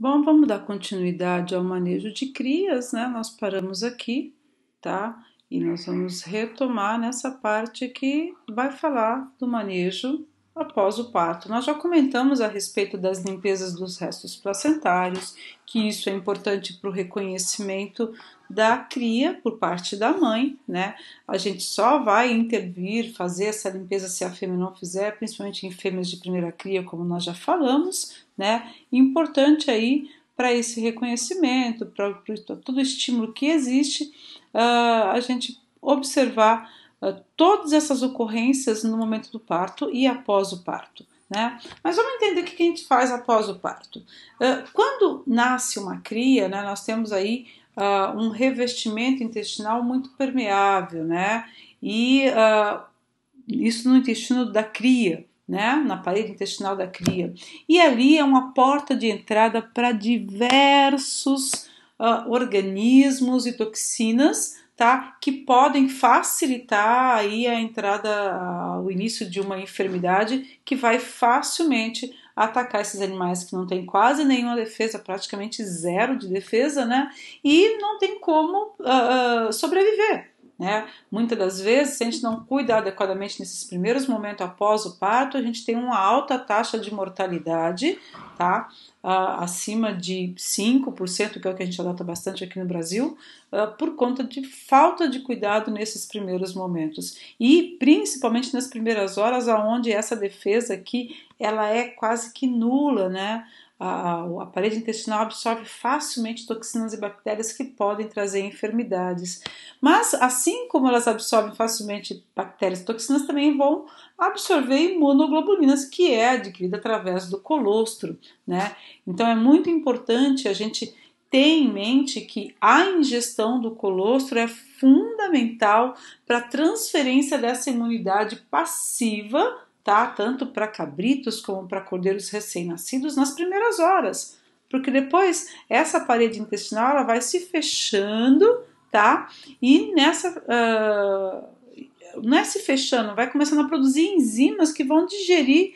Bom, vamos dar continuidade ao manejo de crias, né? Nós paramos aqui, tá? E nós vamos retomar nessa parte que vai falar do manejo após o parto. Nós já comentamos a respeito das limpezas dos restos placentários, que isso é importante para o reconhecimento da cria por parte da mãe, né? A gente só vai intervir, fazer essa limpeza se a fêmea não fizer, principalmente em fêmeas de primeira cria, como nós já falamos, né? Importante aí para esse reconhecimento, para todo estímulo que existe, uh, a gente observar ah, todas essas ocorrências no momento do parto e após o parto. Né? Mas vamos entender o que a gente faz após o parto. Ah, quando nasce uma cria, né, nós temos aí uh, um revestimento intestinal muito permeável, né? E uh, isso no intestino da cria, né? Na parede intestinal da cria. E ali é uma porta de entrada para diversos uh, organismos e toxinas tá? Que podem facilitar aí a entrada, o início de uma enfermidade que vai facilmente atacar esses animais que não tem quase nenhuma defesa, praticamente zero de defesa, né? E não tem como uh, sobreviver. Né? Muitas das vezes, se a gente não cuida adequadamente nesses primeiros momentos após o parto, a gente tem uma alta taxa de mortalidade, tá? Uh, acima de 5%, que é o que a gente adota bastante aqui no Brasil, uh, por conta de falta de cuidado nesses primeiros momentos. E principalmente nas primeiras horas, aonde essa defesa aqui ela é quase que nula, né? a, a parede intestinal absorve facilmente toxinas e bactérias que podem trazer enfermidades. Mas, assim como elas absorvem facilmente bactérias e toxinas, também vão absorver imunoglobulinas, que é adquirida através do colostro. Né? Então, é muito importante a gente ter em mente que a ingestão do colostro é fundamental para a transferência dessa imunidade passiva adotar tanto para cabritos como para cordeiros recém-nascidos nas primeiras horas, porque depois essa parede intestinal ela vai se fechando, tá? E nessa uh, não é se fechando, vai começando a produzir enzimas que vão digerir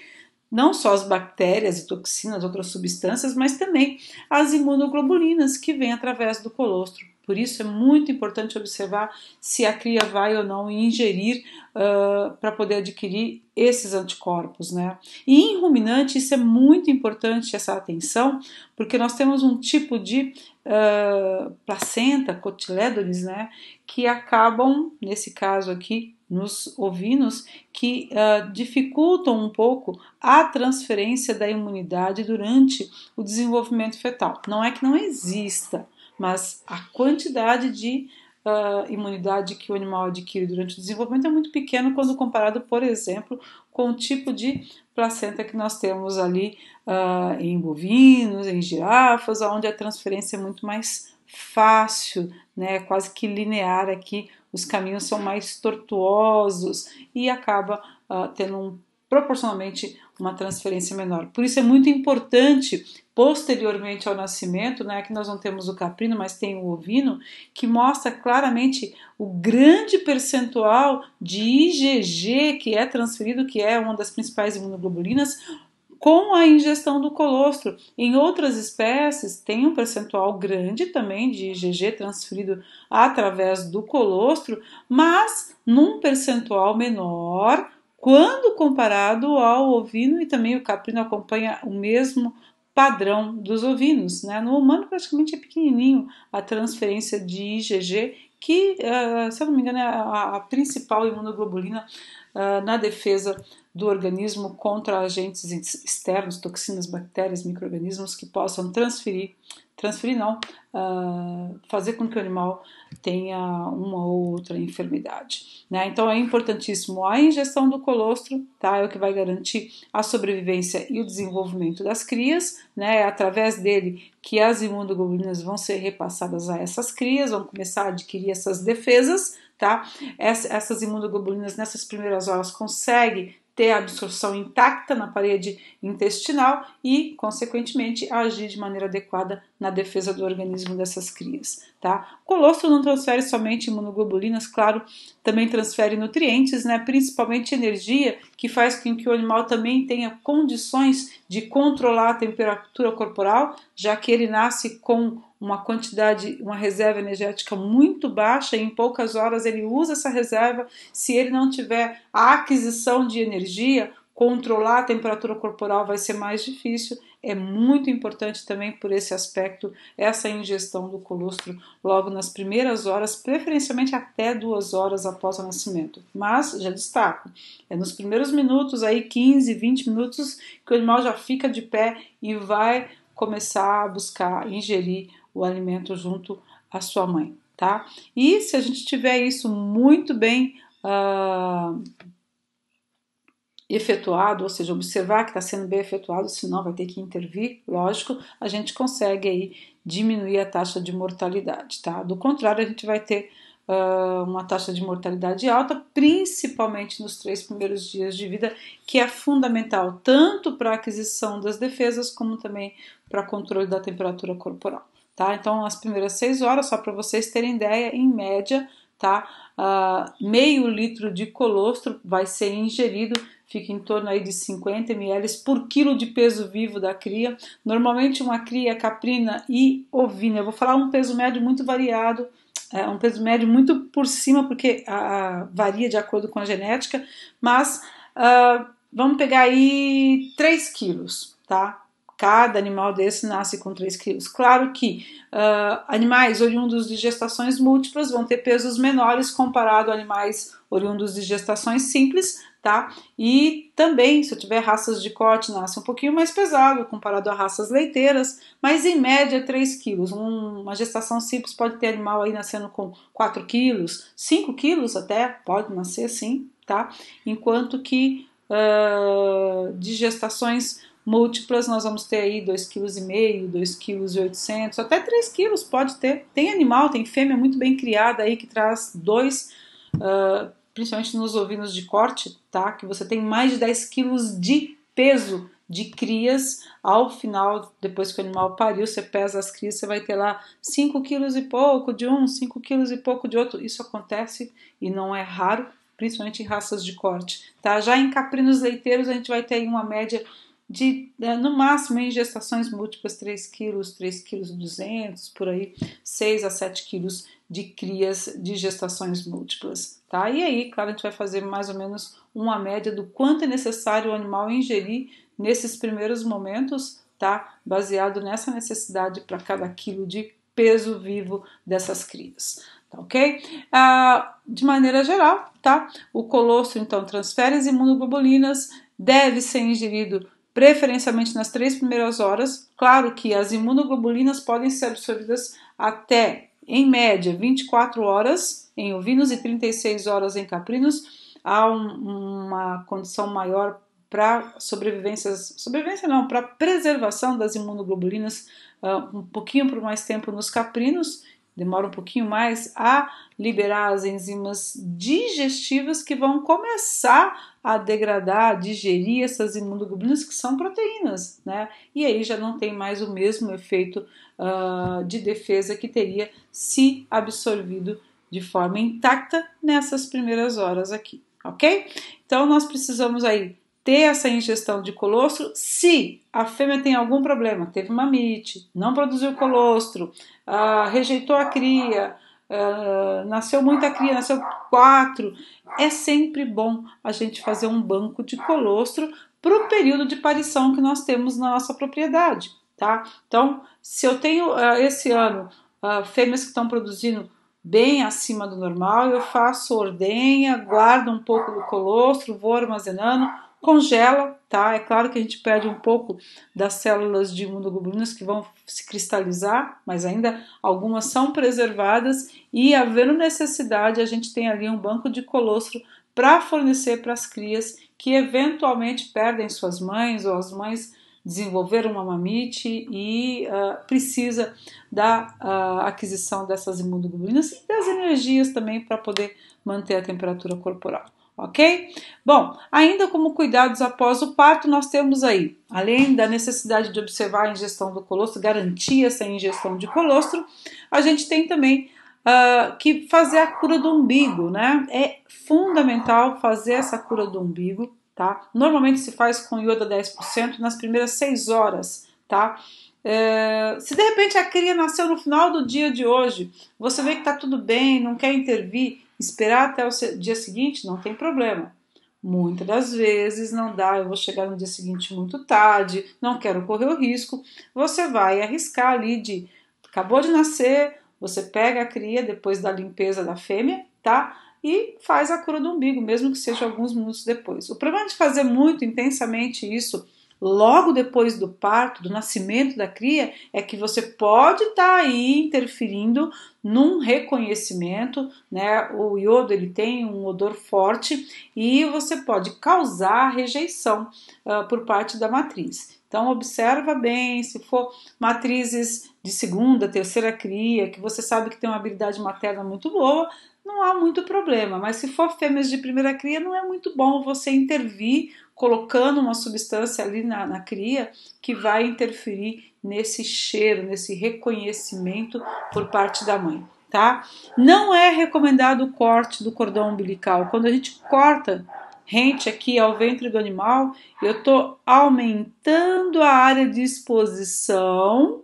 não só as bactérias e toxinas, outras substâncias, mas também as imunoglobulinas que vêm através do colostro por isso é muito importante observar se a cria vai ou não ingerir uh, ah, para poder adquirir esses anticorpos, né? E em ruminante isso é muito importante essa atenção, porque nós temos um tipo de uh, placenta, cotilédones, né, que acabam nesse caso aqui nos ovinos que uh, dificultam um pouco a transferência da imunidade durante o desenvolvimento fetal. Não é que não exista, mas a quantidade de uh, imunidade que o animal adquire durante o desenvolvimento é muito pequena quando comparado, por exemplo, com o tipo de placenta que nós temos ali uh, em bovinos, em girafas, onde a transferência é muito mais fácil, né, é quase que linear aqui, os caminhos são mais tortuosos e acaba uh, tendo um, proporcionalmente uma transferência menor. Por isso é muito importante, posteriormente ao nascimento, né, que nós não temos o caprino, mas tem o ovino, que mostra claramente o grande percentual de IgG que é transferido, que é uma das principais imunoglobulinas, com a ingestão do colostro. Em outras espécies, tem um percentual grande também de IgG transferido através do colostro, mas num percentual menor quando comparado ao ovino e também o caprino acompanha o mesmo padrão dos ovinos. Né? No humano praticamente é pequenininho a transferência de IgG, que, ah, se eu não me engano, é a principal imunoglobulina ah, na defesa do organismo contra agentes externos, toxinas, bactérias, micro-organismos que possam transferir transferir não, uh, fazer com que o animal tenha uma ou outra enfermidade. Né? Então é importantíssimo a ingestão do colostro, tá? É o que vai garantir a sobrevivência e o desenvolvimento das crias, né? É através dele que as imunoglobulinas vão ser repassadas a essas crias, vão começar a adquirir essas defesas, tá? Essas imunoglobulinas nessas primeiras horas conseguem ter a absorção intacta na parede intestinal e, consequentemente, agir de maneira adequada na defesa do organismo dessas crias. Tá? O colostro não transfere somente imunoglobulinas, claro, também transfere nutrientes, né? principalmente energia, que faz com que o animal também tenha condições de controlar a temperatura corporal, já que ele nasce com uma quantidade, uma reserva energética muito baixa, e em poucas horas ele usa essa reserva. Se ele não tiver a aquisição de energia, controlar a temperatura corporal vai ser mais difícil é muito importante também por esse aspecto, essa ingestão do colostro logo nas primeiras horas, preferencialmente até duas horas após o nascimento. Mas, já destaco, é nos primeiros minutos, aí 15, 20 minutos, que o animal já fica de pé e vai começar a buscar ingerir o alimento junto à sua mãe, tá? E se a gente tiver isso muito bem uh, efetuado, ou seja, observar que está sendo bem efetuado, senão vai ter que intervir, lógico, a gente consegue aí diminuir a taxa de mortalidade, tá? Do contrário, a gente vai ter uh, uma taxa de mortalidade alta, principalmente nos três primeiros dias de vida, que é fundamental tanto para a aquisição das defesas como também para controle da temperatura corporal, tá? Então, as primeiras seis horas, só para vocês terem ideia, em média, tá? Uh, meio litro de colostro vai ser ingerido fica em torno aí de 50 ml por quilo de peso vivo da cria. Normalmente uma cria é caprina e ovina, eu vou falar um peso médio muito variado, é um peso médio muito por cima, porque a, a, varia de acordo com a genética, mas uh, vamos pegar aí 3 quilos, tá? Cada animal desse nasce com 3 quilos. Claro que uh, animais oriundos de gestações múltiplas vão ter pesos menores comparado a animais oriundos de gestações simples, tá? E também, se eu tiver raças de corte, nasce um pouquinho mais pesado comparado a raças leiteiras, mas em média 3 quilos. uma gestação simples pode ter animal aí nascendo com 4 quilos, 5 quilos até, pode nascer sim, tá? Enquanto que uh, de gestações múltiplas nós vamos ter aí 2,5 kg, 2,8 kg, até 3 kg pode ter. Tem animal, tem fêmea muito bem criada aí que traz 2 uh, ah, principalmente nos ovinos de corte, tá? Que você tem mais de 10 quilos de peso de crias ao final, depois que o animal pariu, você pesa as crias, você vai ter lá 5 quilos e pouco de um, 5 quilos e pouco de outro. Isso acontece e não é raro, principalmente em raças de corte, tá? Já em caprinos leiteiros a gente vai ter uma média de, é, no máximo, em gestações múltiplas, 3 quilos, 3 quilos 200, por aí, 6 a 7 quilos de crias de gestações múltiplas, tá? E aí, claro, a gente vai fazer mais ou menos uma média do quanto é necessário o animal ingerir nesses primeiros momentos, tá? Baseado nessa necessidade para cada quilo de peso vivo dessas crias. Tá ok? Ah, de maneira geral, tá? O colostro, então, transfere as imunoglobulinas, deve ser ingerido preferencialmente nas três primeiras horas. Claro que as imunoglobulinas podem ser absorvidas até em média 24 horas em ovinos e 36 horas em caprinos, há um, uma condição maior para sobrevivências, sobrevivência não, para preservação das imunoglobulinas uh, ah, um pouquinho por mais tempo nos caprinos demora um pouquinho mais a liberar as enzimas digestivas que vão começar a degradar, a digerir essas imunoglobulinas que são proteínas, né? E aí já não tem mais o mesmo efeito uh, de defesa que teria se absorvido de forma intacta nessas primeiras horas aqui, ok? Então nós precisamos aí ter essa ingestão de colostro se a fêmea tem algum problema, teve mamite, não produziu colostro, ah, rejeitou a cria, ah, nasceu muita cria, nasceu quatro. É sempre bom a gente fazer um banco de colostro para o período de parição que nós temos na nossa propriedade, tá? Então, se eu tenho ah, esse ano fêmeas que estão produzindo bem acima do normal, eu faço ordenha, guardo um pouco do colostro, vou armazenando congela, tá? É claro que a gente perde um pouco das células de imunoglobulinas que vão se cristalizar, mas ainda algumas são preservadas e, havendo necessidade, a gente tem ali um banco de colostro para fornecer para as crias que eventualmente perdem suas mães ou as mães desenvolveram uma mamite e uh, precisa da uh, aquisição dessas imunoglobulinas e das energias também para poder manter a temperatura corporal ok? Bom, ainda como cuidados após o parto, nós temos aí, além da necessidade de observar a ingestão do colostro, garantir essa ingestão de colostro, a gente tem também uh, que fazer a cura do umbigo, né? É fundamental fazer essa cura do umbigo, tá? Normalmente se faz com ioda 10% nas primeiras 6 horas, tá? É, se de repente a cria nasceu no final do dia de hoje, você vê que está tudo bem, não quer intervir, Esperar até o dia seguinte não tem problema. Muitas das vezes não dá, eu vou chegar no dia seguinte muito tarde, não quero correr o risco. Você vai arriscar ali de acabou de nascer, você pega a cria depois da limpeza da fêmea, tá? E faz a cura do umbigo, mesmo que seja alguns minutos depois. O problema de fazer muito intensamente isso logo depois do parto, do nascimento da cria, é que você pode estar tá aí interferindo num reconhecimento, né? O iodo ele tem um odor forte e você pode causar rejeição uh, por parte da matriz. Então observa bem, se for matrizes de segunda, terceira cria, que você sabe que tem uma habilidade materna muito boa, não há muito problema, mas se for fêmeas de primeira cria, não é muito bom você intervir colocando uma substância ali na, na cria que vai interferir nesse cheiro, nesse reconhecimento por parte da mãe. Tá? Não é recomendado o corte do cordão umbilical. Quando a gente corta rente aqui ao ventre do animal, eu estou aumentando a área de exposição,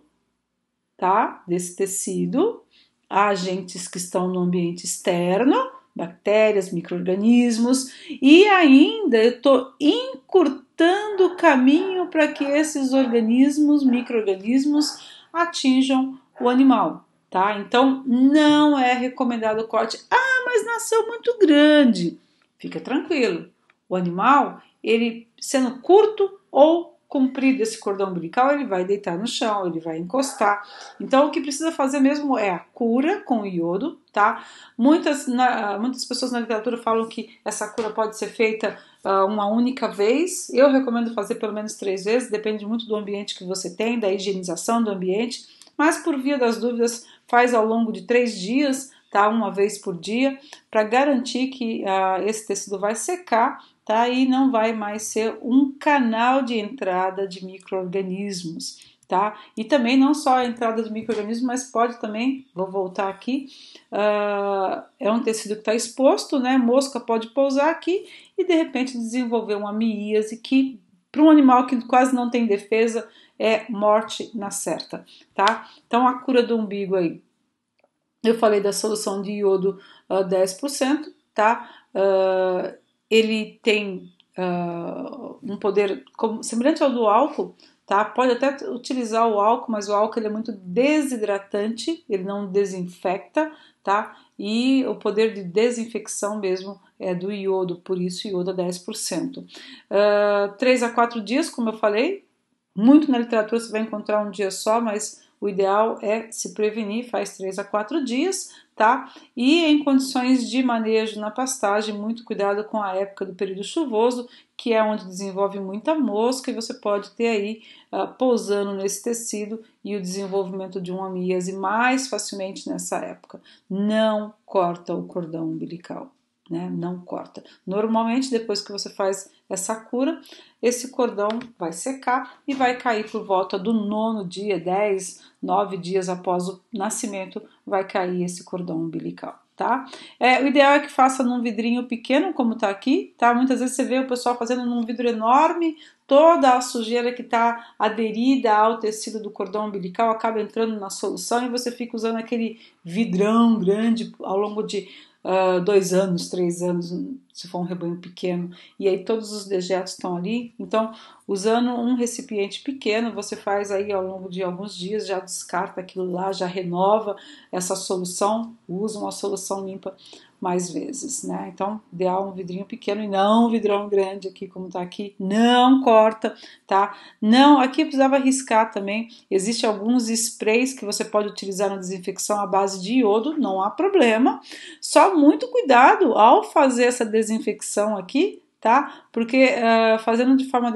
tá? Desse tecido Há agentes que estão no ambiente externo, bactérias, micro-organismos, e ainda eu estou encurtando o caminho para que esses organismos, micro-organismos, atinjam o animal, tá? Então não é recomendado o corte. Ah, mas nasceu muito grande. Fica tranquilo. O animal, ele sendo curto ou cumprido esse cordão umbilical, ele vai deitar no chão, ele vai encostar. Então, o que precisa fazer mesmo é a cura com iodo, tá? Muitas, na, muitas pessoas na literatura falam que essa cura pode ser feita uh, uma única vez. Eu recomendo fazer pelo menos três vezes, depende muito do ambiente que você tem, da higienização do ambiente. Mas, por via das dúvidas, faz ao longo de três dias, tá? Uma vez por dia, para garantir que uh, esse tecido vai secar tá? E não vai mais ser um canal de entrada de microorganismos, tá? E também não só a entrada de microorganismos, mas pode também, vou voltar aqui, uh, é um tecido que está exposto, né? Mosca pode pousar aqui e de repente desenvolver uma miíase que para um animal que quase não tem defesa é morte na certa, tá? Então a cura do umbigo aí. Eu falei da solução de iodo uh, ah, 10%, tá? Uh, ele tem uh, um poder como, semelhante ao do álcool, tá? Pode até utilizar o álcool, mas o álcool ele é muito desidratante, ele não desinfecta, tá? E o poder de desinfecção mesmo é do iodo, por isso iodo a 10%. Uh, 3 a 4 dias, como eu falei, muito na literatura você vai encontrar um dia só, mas o ideal é se prevenir, faz 3 a 4 dias, tá? E em condições de manejo na pastagem, muito cuidado com a época do período chuvoso, que é onde desenvolve muita mosca e você pode ter aí uh, pousando nesse tecido e o desenvolvimento de uma miase mais facilmente nessa época. Não corta o cordão umbilical né? Não corta. Normalmente, depois que você faz essa cura, esse cordão vai secar e vai cair por volta do nono dia, 10, 9 dias após o nascimento, vai cair esse cordão umbilical. Tá? É, o ideal é que faça num vidrinho pequeno, como tá aqui, tá? Muitas vezes você vê o pessoal fazendo num vidro enorme, toda a sujeira que está aderida ao tecido do cordão umbilical acaba entrando na solução e você fica usando aquele vidrão grande ao longo de ah, dois anos, três anos, se for um rebanho pequeno, e aí todos os dejetos estão ali. Então, usando um recipiente pequeno, você faz aí ao longo de alguns dias, já descarta aquilo lá, já renova essa solução, usa uma solução limpa mais vezes, né? Então, ideal um vidrinho pequeno e não um vidrão grande aqui, como tá aqui. Não corta, tá? Não, aqui precisava riscar também. Existem alguns sprays que você pode utilizar na desinfecção à base de iodo, não há problema. Só muito cuidado ao fazer essa desinfecção desinfecção aqui, tá? Porque uh, fazendo de forma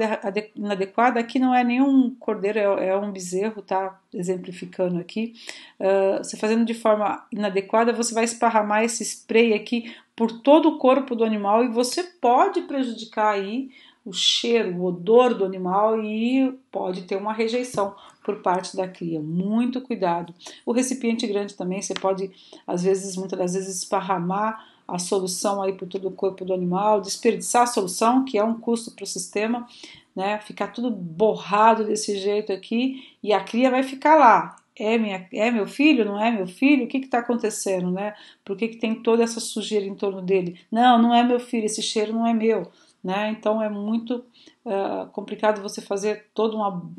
inadequada, aqui não é nenhum cordeiro, é, é um bezerro, tá? Exemplificando aqui. Uh, você fazendo de forma inadequada, você vai esparramar esse spray aqui por todo o corpo do animal e você pode prejudicar aí o cheiro, o odor do animal e pode ter uma rejeição por parte da cria. Muito cuidado. O recipiente grande também, você pode, às vezes, muitas das vezes, esparramar a solução aí por todo o corpo do animal, desperdiçar a solução, que é um custo para o sistema, né? Ficar tudo borrado desse jeito aqui e a cria vai ficar lá. É, minha, é meu filho? Não é meu filho? O que está acontecendo, né? Por que, que tem toda essa sujeira em torno dele? Não, não é meu filho, esse cheiro não é meu né? Então é muito uh, complicado você fazer toda uma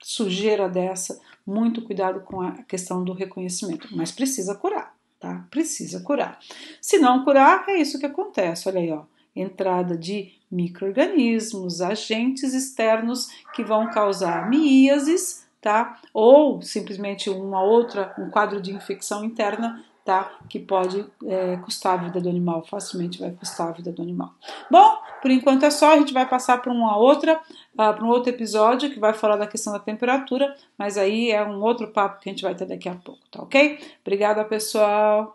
sujeira dessa. Muito cuidado com a questão do reconhecimento, mas precisa curar, tá? Precisa curar. Se não curar, é isso que acontece. Olha aí, ó, entrada de microorganismos, agentes externos que vão causar miíases, tá? Ou simplesmente uma outra, um quadro de infecção interna tá? Que pode é, custar a vida do animal, facilmente vai custar a vida do animal. Bom, por enquanto é só, a gente vai passar para uma outra, uh, ah, para um outro episódio que vai falar da questão da temperatura, mas aí é um outro papo que a gente vai ter daqui a pouco, tá ok? Obrigada, pessoal!